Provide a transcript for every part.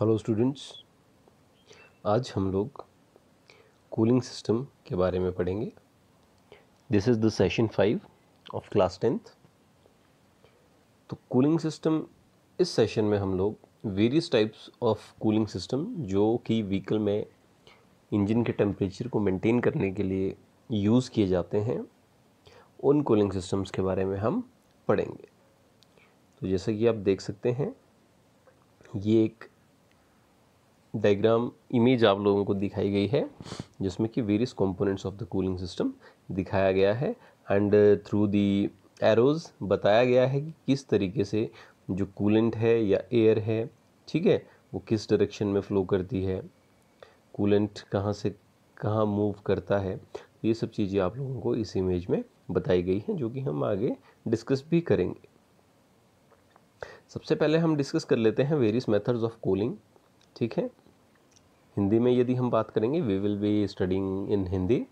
Hello students आज हम लोग कूलिंग सिस्टम के बारे में पढ़ेंगे this is the session five of class tenth तो कूलिंग सिस्टम इस सेशन में हम लोग various types of cooling system जो कि व्हीकल में इंजन के टेम्परेचर को मेंटेन करने के लिए यूज़ किए जाते हैं उन कूलिंग सिस्टम्स के बारे में हम पढ़ेंगे तो जैसा कि आप देख सकते हैं ये एक डायग्राम इमेज आप लोगों को दिखाई गई है जिसमें कि various components of the cooling system दिखाया गया है एंड थ्रू दी एरोज़ बताया गया है कि किस तरीके से जो कूलेंट है या एयर है ठीक है वो किस डायरेक्शन में फ़्लो करती है कूलेंट कहाँ से कहाँ मूव करता है तो ये सब चीज़ें आप लोगों को इस इमेज में बताई गई हैं जो कि हम आगे डिस्कस भी करेंगे सबसे पहले हम डिस्कस कर लेते हैं वेरियस मेथड्स ऑफ कूलिंग ठीक है हिंदी में यदि हम बात करेंगे we will be studying in Hindi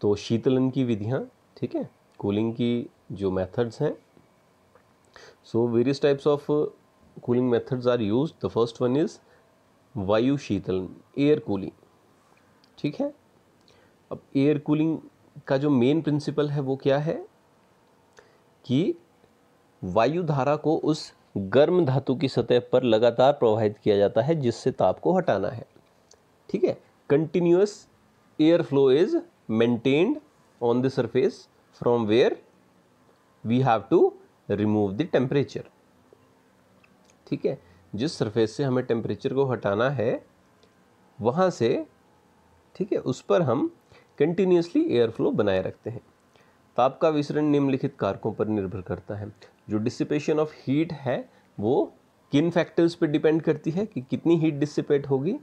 तो शीतलन की विधियाँ ठीक है कूलिंग की जो मेथड्स हैं so various types of cooling methods are used the first one is वायु शीतलन एयर कूलिंग ठीक है अब एयर कूलिंग का जो मेन प्रिंसिपल है वो क्या है कि वायु धारा को उस गर्म धातु की सतह पर लगातार प्रवाहित किया जाता है जिससे ताप को हटाना है ठीक है continuous air flow is maintained on the surface from where we have to remove the temperature ठीक है जिस सरफेस से हमें टेम्परेचर को हटाना है वहाँ से ठीक है उस पर हम कंटिन्यूसली एयर फ्लो बनाए रखते हैं ताप तो का विसरण निम्नलिखित कारकों पर निर्भर करता है जो डिसिपेशन ऑफ हीट है वो किन फैक्टर्स पर डिपेंड करती है कि कितनी हीट डिसिपेट होगी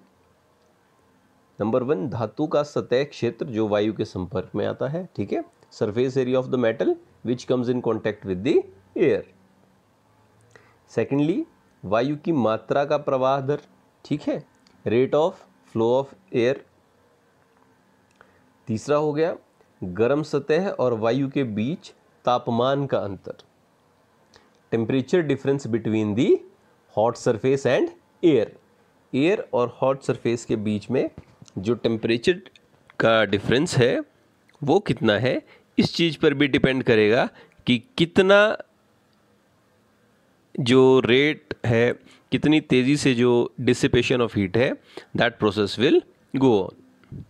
नंबर वन धातु का सतह क्षेत्र जो वायु के संपर्क में आता है ठीक है surface area of the metal which comes in contact with the air secondly वायु की मात्रा का प्रवाह दर ठीक है rate of flow of air तीसरा हो गया गर्म सतह और वायु के बीच तापमान का अंतर temperature difference between the hot surface and air air और हॉट सरफेस के बीच में जो टेम्परेचर का डिफरेंस है वो कितना है इस चीज़ पर भी डिपेंड करेगा कि कितना जो रेट है कितनी तेज़ी से जो डिसिपेशन ऑफ हीट है that process will go on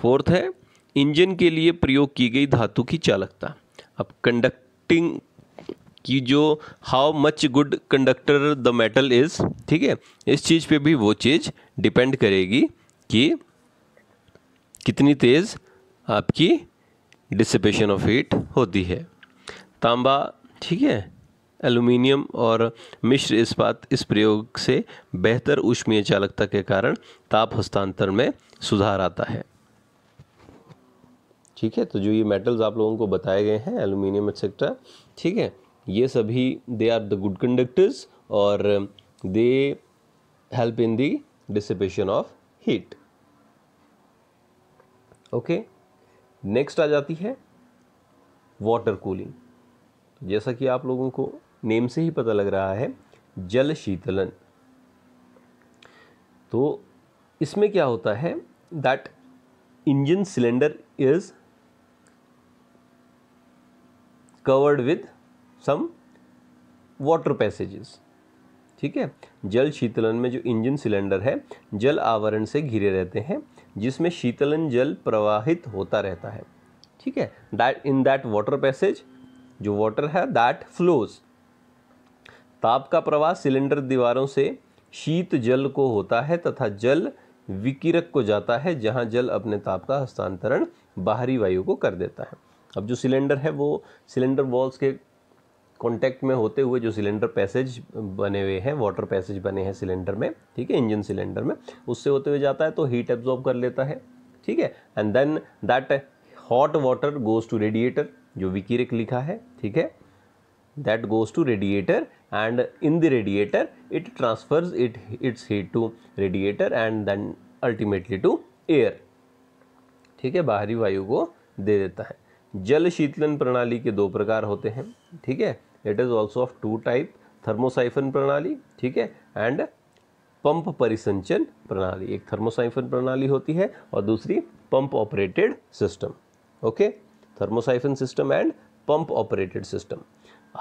fourth है इंजन के लिए प्रयोग की गई धातु की चालकता अब कंडक्टिंग की जो how much good conductor the metal is ठीक है इस चीज़ पे भी वो चीज़ डिपेंड करेगी कि कितनी तेज़ आपकी डिसिपेशन ऑफ हीट होती है तांबा ठीक है एल्यूमिनियम और मिश्र इस्पात इस प्रयोग से बेहतर ऊष्मीय चालकता के कारण ताप हस्तांतरण में सुधार आता है ठीक है तो जो ये मेटल्स आप लोगों को बताए गए हैं एल्यूमिनियम एक्सेट्रा ठीक है ये सभी they are the good conductors और they help in the dissipation of heat okay next आ जाती है वाटर कूलिंग जैसा कि आप लोगों को नेम से ही पता लग रहा है जल शीतलन तो इसमें क्या होता है that engine cylinder is covered with some water passages ठीक है जल शीतलन में जो इंजन सिलेंडर है जल आवरण से घिरे रहते हैं जिसमें शीतलन जल प्रवाहित होता रहता है ठीक है that in that water passage जो वाटर है दैट फ्लोज ताप का प्रवाह सिलेंडर दीवारों से शीत जल को होता है तथा जल विकिरक को जाता है जहाँ जल अपने ताप का हस्तांतरण बाहरी वायु को कर देता है अब जो सिलेंडर है वो सिलेंडर वॉल्स के कॉन्टैक्ट में होते हुए जो सिलेंडर पैसेज बने हुए हैं वाटर पैसेज बने हैं सिलेंडर में ठीक है इंजन सिलेंडर में उससे होते हुए जाता है तो हीट एब्जॉर्ब कर लेता है ठीक है and then that hot water goes to radiator जो विकीरिक लिखा है ठीक है that goes to radiator and in the radiator it transfers it its heat to radiator and then ultimately to air ठीक है बाहरी वायु को दे देता है जल शीतलन प्रणाली के दो प्रकार होते हैं ठीक है it is also of two type thermosiphon प्रणाली ठीक है एंड पंप परिसंचन प्रणाली एक थर्मोसाइफन प्रणाली होती है और दूसरी pump operated system okay thermosiphon system and pump operated system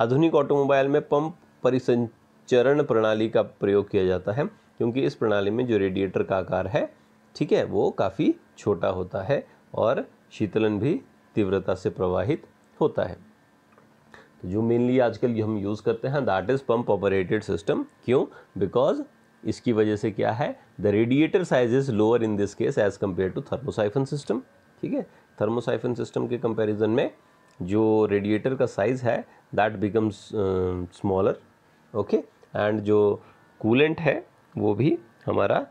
आधुनिक ऑटोमोबाइल में पंप परिसंचरण प्रणाली का प्रयोग किया जाता है क्योंकि इस प्रणाली में जो रेडिएटर का आकार है ठीक है वो काफ़ी छोटा होता है और शीतलन भी तीव्रता से प्रवाहित होता है तो जो मेनली आजकल हम यूज़ करते हैं that is pump operated system क्यों बिकॉज इसकी वजह से क्या है the radiator size is lower in this case as compare to thermosiphon system ठीक है थर्मोसाइफन सिस्टम के कंपेरिजन में जो रेडिएटर का साइज़ है that becomes smaller okay and जो कूलेंट है वो भी हमारा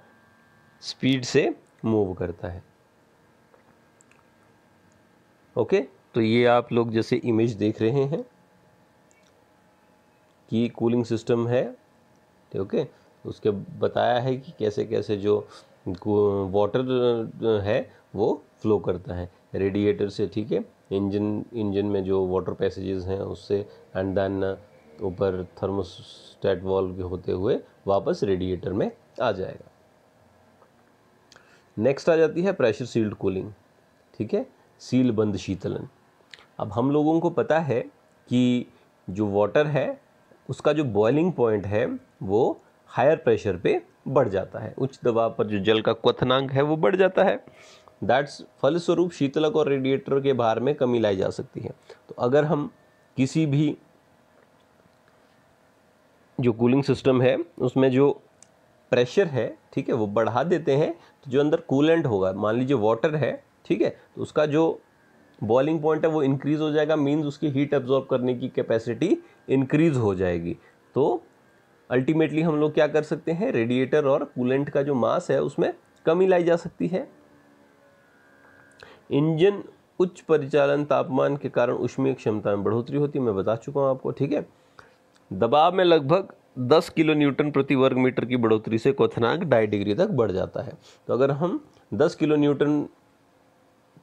स्पीड से मूव करता है ओके okay? तो ये आप लोग जैसे इमेज देख रहे हैं की कूलिंग सिस्टम है ओके उसके बताया है कि कैसे कैसे जो वाटर है वो फ्लो करता है रेडिएटर से ठीक है इंजन इंजन में जो वाटर पैसेजेस हैं उससे एंड देन ऊपर थर्मोस्टेट वॉल्व के होते हुए वापस रेडिएटर में आ जाएगा नेक्स्ट आ जाती है प्रेशर सील्ड कूलिंग ठीक है सील बंद शीतलन अब हम लोगों को पता है कि जो वाटर है उसका जो बॉइलिंग पॉइंट है वो हायर प्रेशर पे बढ़ जाता है उच्च दबाव पर जो जल का क्वथनांक है वो बढ़ जाता है दैट्स फलस्वरूप शीतलक और रेडिएटर के बाहर में कमी लाई जा सकती है तो अगर हम किसी भी जो कूलिंग सिस्टम है उसमें जो प्रेशर है ठीक है वो बढ़ा देते हैं तो जो अंदर कूलेंट होगा मान लीजिए वाटर है ठीक है तो उसका जो बॉइलिंग पॉइंट है वो इंक्रीज़ हो जाएगा मीन्स उसकी हीट एब्जॉर्ब करने की कैपेसिटी इंक्रीज़ हो जाएगी तो अल्टीमेटली हम लोग क्या कर सकते हैं रेडिएटर और कूलेंट का जो मास है उसमें कमी लाई जा सकती है इंजन उच्च परिचालन तापमान के कारण उष्मीय क्षमता में बढ़ोतरी होती है मैं बता चुका हूँ आपको ठीक है दबाव में लगभग 10 किलो न्यूटन प्रति वर्ग मीटर की बढ़ोतरी से क्वथनांक ढाई डिग्री तक बढ़ जाता है तो अगर हम 10 किलो न्यूटन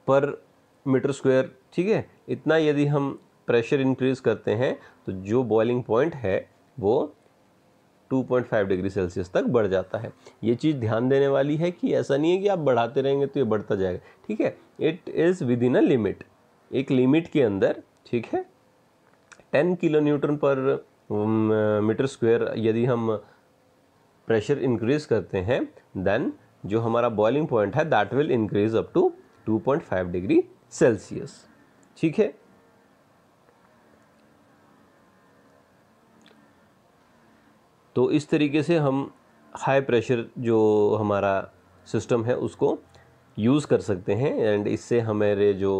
पर मीटर स्क्वायर ठीक है इतना यदि हम प्रेशर इंक्रीज़ करते हैं तो जो बॉइलिंग पॉइंट है वो 2.5 डिग्री सेल्सियस तक बढ़ जाता है ये चीज़ ध्यान देने वाली है कि ऐसा नहीं है कि आप बढ़ाते रहेंगे तो ये बढ़ता जाएगा ठीक है it is within a limit एक लिमिट के अंदर ठीक है 10 किलो न्यूटन पर मीटर स्क्वायर यदि हम प्रेशर इंक्रीज करते हैं देन जो हमारा बॉइलिंग पॉइंट है that will increase up to 2.5 degree Celsius ठीक है तो इस तरीके से हम हाई प्रेशर जो हमारा सिस्टम है उसको यूज़ कर सकते हैं एंड इससे हमारे जो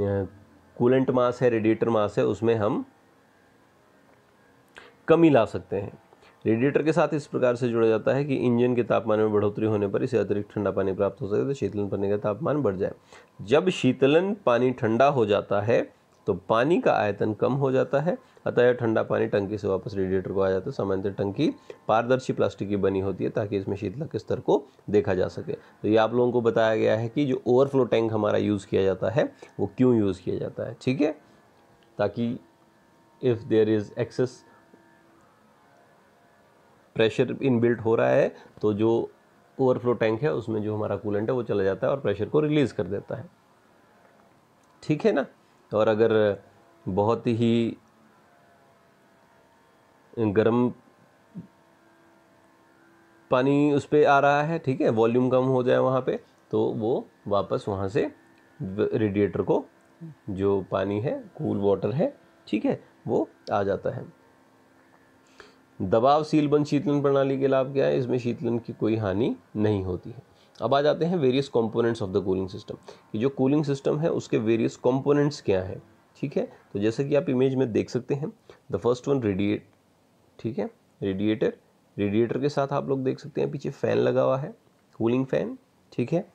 कूलेंट मास है रेडिएटर मास है उसमें हम कमी ला सकते हैं रेडिएटर के साथ इस प्रकार से जुड़ा जाता है कि इंजन के तापमान में बढ़ोतरी होने पर इसे अतिरिक्त ठंडा पानी प्राप्त हो सके तो शीतलन पानी का तापमान बढ़ जाए जब शीतलन पानी ठंडा हो जाता है तो पानी का आयतन कम हो जाता है अतः यह ठंडा पानी टंकी से वापस रेडिएटर को आ जाता है सामान्यतः टंकी पारदर्शी प्लास्टिक की बनी होती है ताकि इसमें शीतलक के स्तर को देखा जा सके तो ये आप लोगों को बताया गया है कि जो ओवरफ्लो टैंक हमारा यूज़ किया जाता है वो क्यों यूज़ किया जाता है ठीक है ताकि if there is excess pressure in built हो रहा है तो जो ओवरफ्लो टैंक है उसमें जो हमारा कूलेंट है वो चला जाता है और प्रेशर को रिलीज़ कर देता है ठीक है ना और अगर बहुत ही गर्म पानी उस पर आ रहा है ठीक है वॉल्यूम कम हो जाए वहाँ पे तो वो वापस वहाँ से रेडिएटर को जो पानी है कूल वाटर है ठीक है वो आ जाता है दबाव सीलबंद शीतलन प्रणाली के लाभ क्या है इसमें शीतलन की कोई हानि नहीं होती है अब आ जाते हैं various components of the cooling system कि जो कूलिंग सिस्टम है उसके वेरियस कंपोनेंट्स क्या हैं ठीक है तो जैसे कि आप इमेज में देख सकते हैं द फर्स्ट वन रेडिएट ठीक है रेडिएटर रेडिएटर के साथ आप लोग देख सकते हैं पीछे फ़ैन लगा हुआ है कूलिंग फ़ैन ठीक है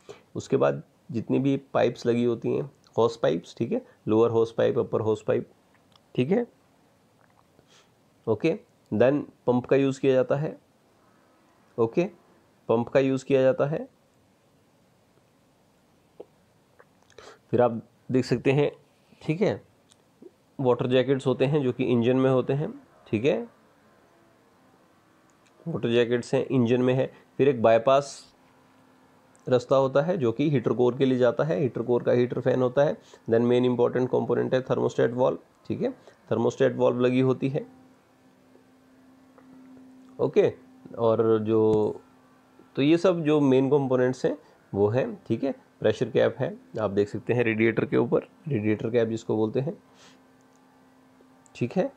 उसके बाद जितनी भी पाइप्स लगी होती हैं हॉस पाइप्स ठीक है lower hose pipe upper hose pipe ठीक है ओके देन पंप का यूज़ किया जाता है ओके okay? पंप का यूज़ किया जाता है फिर आप देख सकते हैं ठीक है वाटर जैकेट्स होते हैं जो कि इंजन में होते हैं ठीक है वाटर जैकेट्स हैं इंजन में है फिर एक बाईपास रास्ता होता है जो कि हीटर कोर के लिए जाता है हीटर कोर का हीटर फैन होता है देन मेन इंपॉर्टेंट कंपोनेंट है थर्मोस्टेट वॉल्व ठीक है थर्मोस्टेट वॉल्व लगी होती है ओके और जो तो ये सब जो मेन कंपोनेंट्स हैं वो हैं ठीक है प्रेशर कैप है आप देख सकते हैं रेडिएटर के ऊपर रेडिएटर कैप जिसको बोलते हैं ठीक है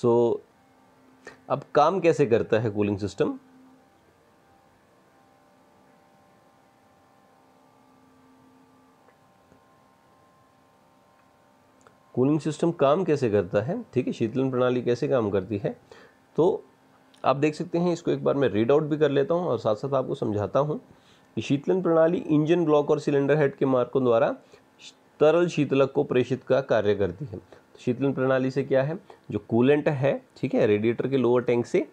सो so, अब काम कैसे करता है कूलिंग सिस्टम कूलिंग सिस्टम काम कैसे करता है ठीक है शीतलन प्रणाली कैसे काम करती है तो आप देख सकते हैं इसको एक बार मैं रीड आउट भी कर लेता हूँ और साथ साथ आपको समझाता हूँ कि शीतलन प्रणाली इंजन ब्लॉक और सिलेंडर हेड के मार्कों द्वारा तरल शीतलक को प्रेषित का कार्य करती है तो शीतलन प्रणाली से क्या है जो कूलेंट है ठीक है रेडिएटर के लोअर टैंक से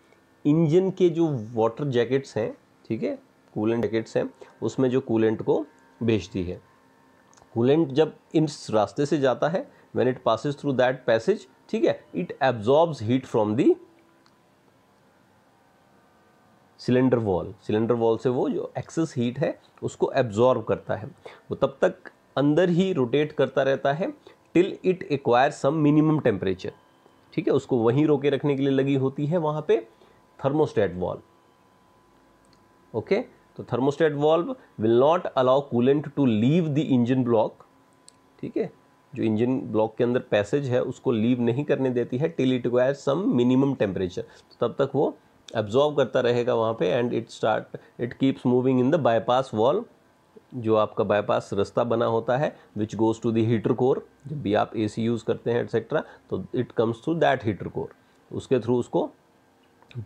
इंजन के जो वाटर जैकेट्स हैं ठीक है कूलेंट जैकेट्स हैं उसमें जो कूलेंट को भेजती है कूलेंट जब इस रास्ते से जाता है when it passes through that passage ठीक है it absorbs heat from the cylinder wall cylinder wall से वो जो एक्सेस हीट है उसको एब्जॉर्ब करता है वो तब तक अंदर ही रोटेट करता रहता है till it acquire some minimum temperature ठीक है उसको वहीं रोके रखने के लिए लगी होती है वहाँ पे थर्मोस्टेट वॉल्व ओके तो thermostat valve will not allow coolant to leave the engine block ठीक है जो इंजन ब्लॉक के अंदर पैसेज है उसको लीव नहीं करने देती है till it acquire some minimum temperature तब तक वो एब्जॉर्व करता रहेगा वहाँ पे and it start it keeps moving in the bypass wall जो आपका बाईपास रास्ता बना होता है which goes to the heater core जब भी आप सी यूज़ करते हैं एट्सेट्रा तो it comes to that heater core उसके थ्रू उसको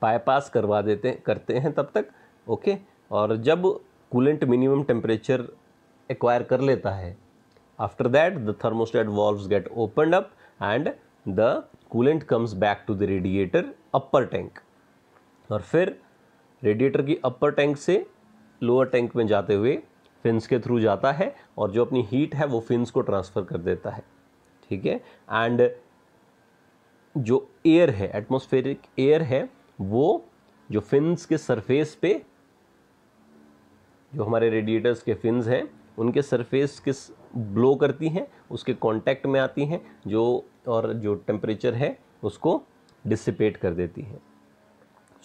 बाईपास करवा देते करते हैं तब तक ओके okay? और जब कूलेंट मिनिमम टेम्परेचर एक्वायर कर लेता है after that the thermostat valve get opened up and the coolant comes back to the radiator upper tank और फिर रेडिएटर की अपर टैंक से लोअर टैंक में जाते हुए फिन्स के थ्रू जाता है और जो अपनी हीट है वो फिन्स को ट्रांसफ़र कर देता है ठीक है एंड जो एयर है एटमॉस्फेरिक एयर है वो जो फिन्स के सरफेस पे जो हमारे रेडिएटर्स के फिन्स हैं उनके सरफेस किस ब्लो करती हैं उसके कांटेक्ट में आती हैं जो और जो टेम्परेचर है उसको डिसिपेट कर देती हैं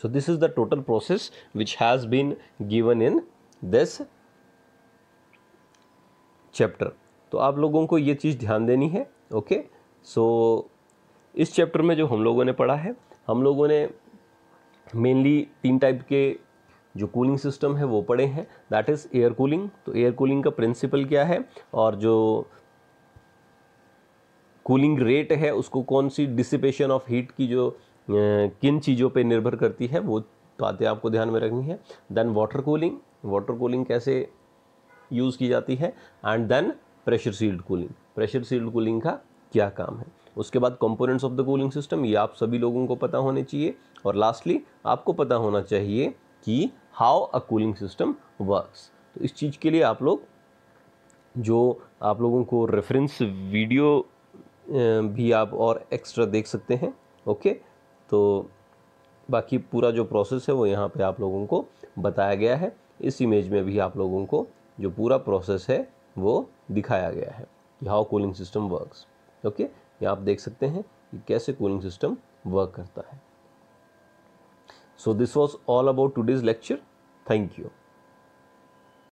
so this is the total process which has been given in this chapter तो आप लोगों को ये चीज़ ध्यान देनी है ओके सो so, इस चैप्टर में जो हम लोगों ने पढ़ा है हम लोगों ने मेनली तीन टाइप के जो कूलिंग सिस्टम है वो पढ़े हैं दैट इज़ एयर कूलिंग तो एयर कूलिंग का प्रिंसिपल क्या है और जो कूलिंग रेट है उसको कौन सी डिसिपेशन ऑफ हीट की जो किन चीज़ों पे निर्भर करती है वो बातें आपको ध्यान में रखनी है then water cooling water cooling कैसे यूज़ की जाती है and then pressure sealed cooling pressure sealed cooling का क्या काम है उसके बाद components of the cooling system ये आप सभी लोगों को पता होने चाहिए और लास्टली आपको पता होना चाहिए कि how a cooling system works तो इस चीज़ के लिए आप लोग जो आप लोगों को रेफरेंस वीडियो भी आप और एक्स्ट्रा देख सकते हैं ओके okay? तो बाकी पूरा जो प्रोसेस है वो यहाँ पे आप लोगों को बताया गया है इस इमेज में भी आप लोगों को जो पूरा प्रोसेस है वो दिखाया गया है कि how cooling system works okay ये आप देख सकते हैं कि कैसे कूलिंग सिस्टम वर्क करता है so this was all about today's lecture thank you